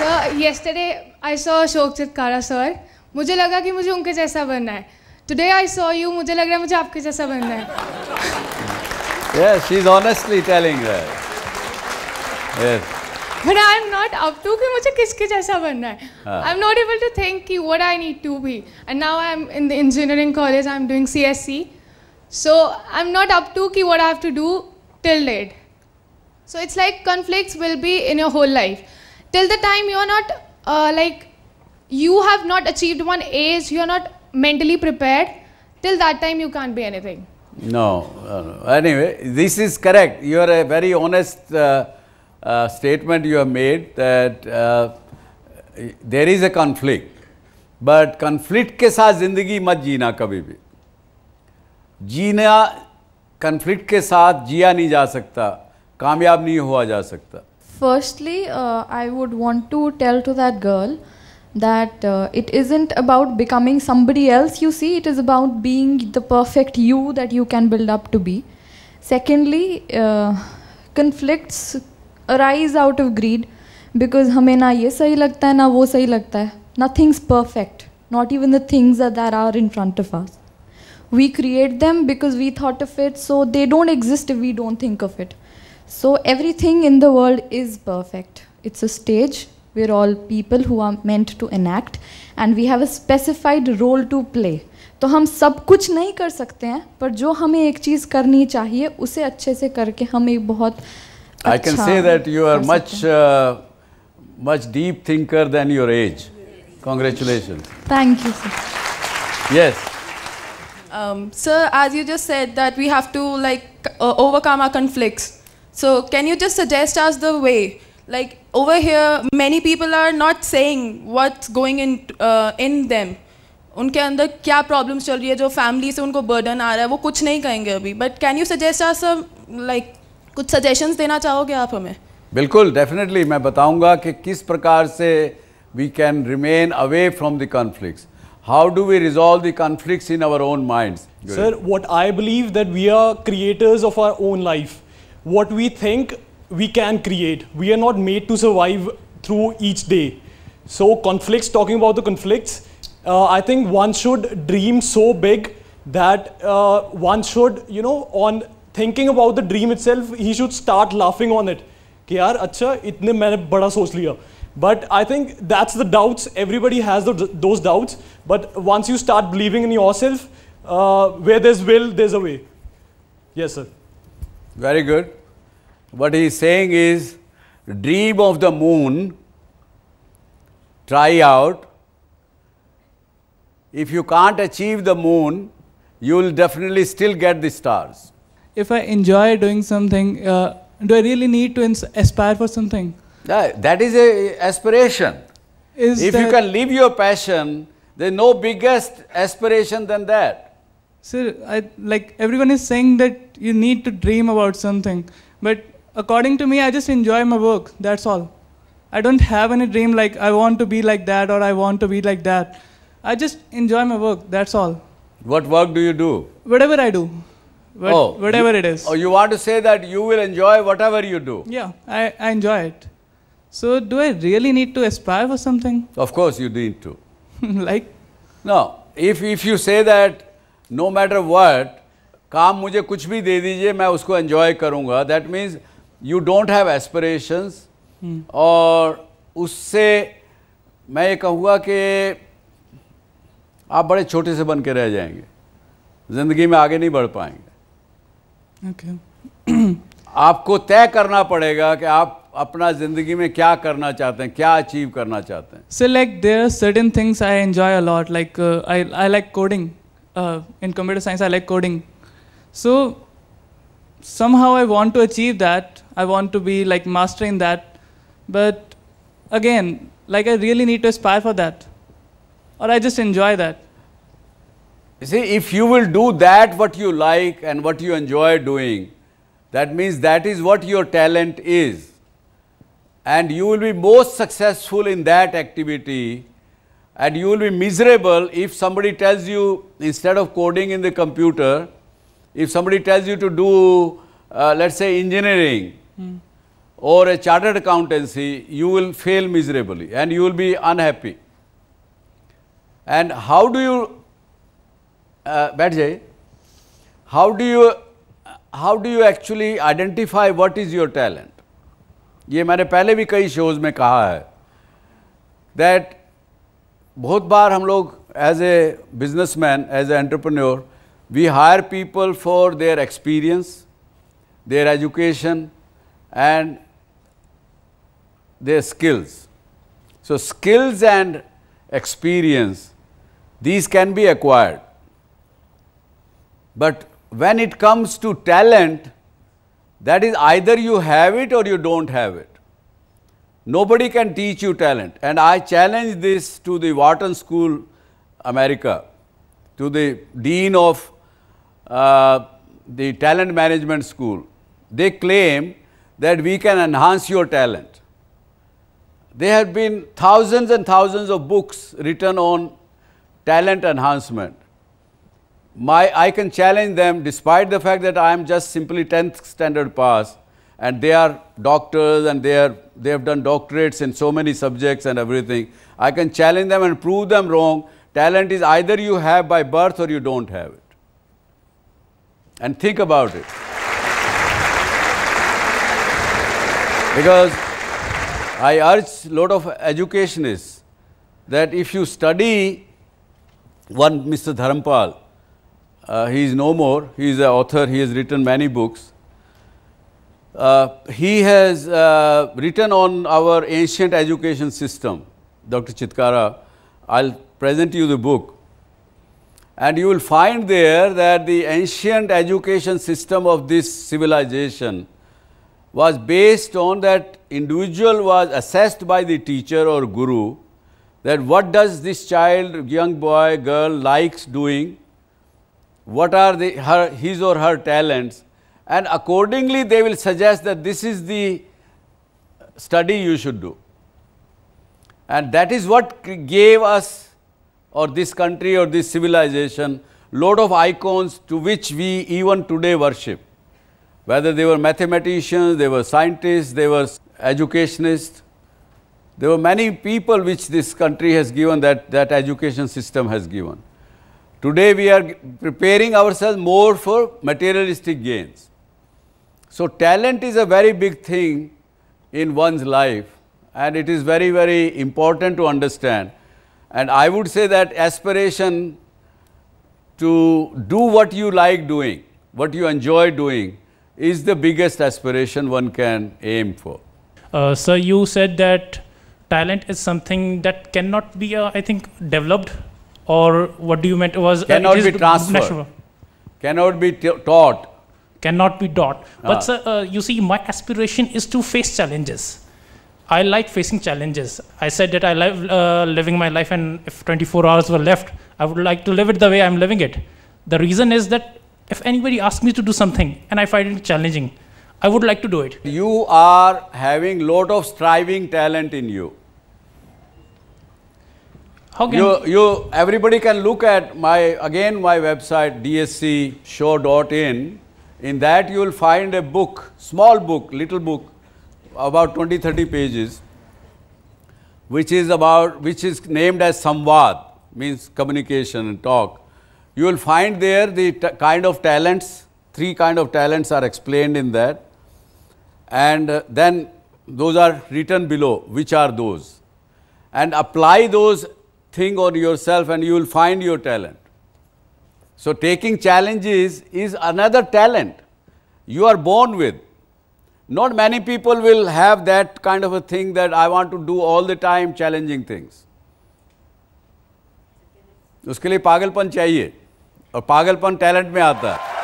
Sir yesterday I saw Ashok Chitkara sir मुझे लगा कि मुझे उनके जैसा बनना है टुडे आई सॉ यू मुझे लग रहा है मुझे आपके जैसा बनना है yes she is honestly telling that yes but I am not up to कि मुझे किसके जैसा बनना है I am not able to think कि what I need to be and now I am in the engineering college I am doing CSC so I am not up to कि what I have to do till date so it's like conflicts will be in your whole life till the time you are not uh, like you have not achieved one age you are not mentally prepared till that time you can't be anything no uh, anyway this is correct you are a very honest uh, uh statement you have made that uh, there is a conflict but conflict ke saath zindagi mat jina कभी bhi. जीना conflict ke saath जिया nahi ja sakta, kamyab nahi hua ja sakta firstly, uh, I would want to tell to that girl that uh, it isn't about becoming somebody else you see, it is about being the perfect you that you can build up to be. Secondly, uh, conflicts arise out of greed because हमें ना ये सही लगता है ना वो सही लगता है Nothing's perfect, not even the things that, that are in front of us. We create them because we thought of it, so they don't exist if we don't think of it. So everything in the world is perfect. It's a stage. We're all people who are meant to enact, and we have a specified role to play. तो हम सब कुछ नहीं कर सकते हैं पर जो हमें एक चीज़ करनी चाहिए उसे अच्छे से करके हम एक बहुत I can say that you are much much deep thinker than your age Um, sir, as you just said, that we have to like uh, overcome our conflicts. So can you just suggest us the way? Like over here, many people are not saying what's going in uh, in them. उनके अंदर क्या problems चल रही है जो family से उनको burden आ रहा है वो कुछ नहीं कहेंगे अभी but can you suggest us like कुछ सजेशंस देना चाहोगे आप हमें बिल्कुल डेफिनेटली मैं बताऊंगा कि किस प्रकार से we can remain away from the conflicts how do we resolve the conflicts in our own minds sir what i believe that we are creators of our own life what we think we can create. We are not made to survive through each day. So conflicts, talking about the conflicts, uh, I think one should dream so big that uh, one should, you know, on thinking about the dream itself, he should start laughing on it. कि यार अच्छा इतने मैंने बड़ा सोच लिया But I think that's the doubts. Everybody has the, those doubts. But once you start believing in yourself, uh, where there's will, there's a way. Yes, sir. Very good. What he is saying is dream of the moon, try out. If you can't achieve the moon, you will definitely still get the stars. If I enjoy doing something, uh, do I really need to aspire for something? That, that is a aspiration. Is if you can live your passion, there's no biggest aspiration than that. Sir, I, like everyone is saying that you need to dream about something. But according to me, I just enjoy my work. That's all. I don't have any dream like I want to be like that or I want to be like that. I just enjoy my work. That's all. What work do you do? Whatever I do. What, oh, whatever you, it is. Oh, you want to say that you will enjoy whatever you do? Yeah, I, I enjoy it. So, do I really need to aspire for something? Of course, you need to. like? No. If, if you say that no matter what, काम मुझे कुछ भी दे दीजिए मैं उसको enjoy करूँगा that means you don't have aspirations और उससे मैं ये कहूँगा कि आप बड़े छोटे से बन के रह जाएंगे ज़िंदगी में आगे नहीं बढ़ पाएंगे okay. आपको तय करना पड़ेगा कि आप अपना ज़िंदगी में क्या करना चाहते हैं क्या अचीव करना चाहते हैं so like there certain things I enjoy a lot like I I like coding in computer science I like coding So somehow I want to achieve that. I want to be like master in that. But again, like I really need to aspire for that. Or I just enjoy that. You see, if you will do that what you like and what you enjoy doing, that means that is what your talent is. And you will be most successful in that activity and you will be miserable if somebody tells you instead of coding in the computer, if somebody tells you to do, uh, let's say, engineering hmm. or a chartered accountancy, you will fail miserably and you will be unhappy. And how do you, uh, how do you, how do you actually identify what is your talent? ये मैंने पहले भी कई shows में कहा है that बहुत बार हम लोग as a businessman as a entrepreneur we hire people for their experience, their education and their skills. So, skills and experience, these can be acquired. But when it comes to talent, that is either you have it or you don't have it. Nobody can teach you talent. And I challenge this to the Wharton School, America, to the Dean of uh, the talent management school. They claim that we can enhance your talent. There have been thousands and thousands of books written on talent enhancement. My, I can challenge them despite the fact that I am just simply 10th standard pass and they are doctors and they, are, they have done doctorates in so many subjects and everything. I can challenge them and prove them wrong. Talent is either you have by birth or you don't have it and think about it. Because I urge lot of educationists that if you study one Mr. Dharampal, uh, he is no more, he is an author, he has written many books. Uh, he has uh, written on our ancient education system, Dr. Chitkara. I'll present you the book. And you will find there that the ancient education system of this civilization was based on that individual was assessed by the teacher or guru that what does this child, young boy, girl likes doing, what are the, her, his or her talents and accordingly they will suggest that this is the study you should do. And that is what gave us or this country or this civilization, lot of icons to which we even today worship. Whether they were mathematicians, they were scientists, they were educationists. There were many people which this country has given that, that education system has given. Today we are preparing ourselves more for materialistic gains. So talent is a very big thing in one's life and it is very, very important to understand and I would say that aspiration to do what you like doing, what you enjoy doing, is the biggest aspiration one can aim for. Uh, sir, you said that talent is something that cannot be, uh, I think, developed, or what do you mean? was uh, cannot uh, be transferred, natural. cannot be taught, cannot be taught. But ah. sir, uh, you see, my aspiration is to face challenges. I like facing challenges. I said that I love uh, living my life, and if 24 hours were left, I would like to live it the way I'm living it. The reason is that if anybody asks me to do something and I find it challenging, I would like to do it. You are having lot of striving talent in you. How can you, you everybody can look at my again my website dscshow.in. In that you will find a book, small book, little book about 20 30 pages which is about which is named as samvad means communication and talk you will find there the kind of talents three kind of talents are explained in that and uh, then those are written below which are those and apply those thing on yourself and you will find your talent so taking challenges is another talent you are born with not many people will have that kind of a thing that I want to do all the time challenging things. उसके लिए पागलपन चाहिए और पागलपन talent में आता है